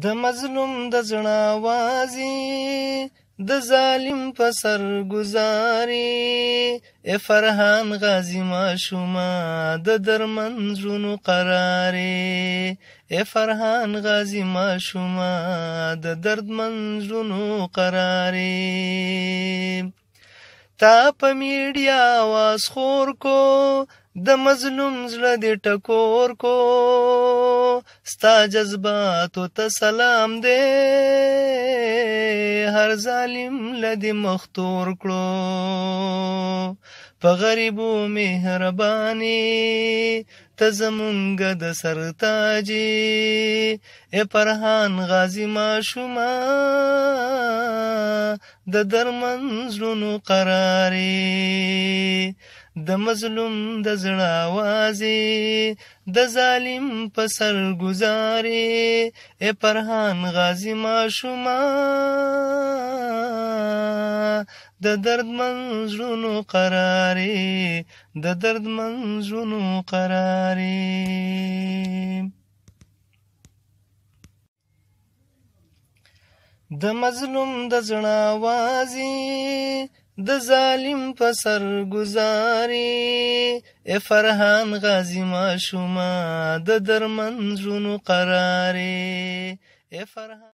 د مظلوم د زړه آوازې د ظالم په سر گزاري اے فرحان غازی ماشوما د درمن زړونو قرارې اے فرحان غازی ماشوما د دردمن زړونو قرارې تا په میډیا واس خور کو د مظلوم زړه دې ټکور کو ستا جذباتو ته سلام دې هر ظالم لدې مختور کړو په غریبو مهرباني ته زمونږ د سرتاجي اے پرهان غازی ماشوما د درمن زړونو قراري د مظلوم د زړه وازي د ظالم په سر گزاري اے پرهان غازی ما شوما د درد منزونو قراري د درد منزونو قراري د مظلوم د زړه وازي د ظالم په سر گزاري اے فرحان غازی ماشوما د درمن زړونو قراري اے فرحان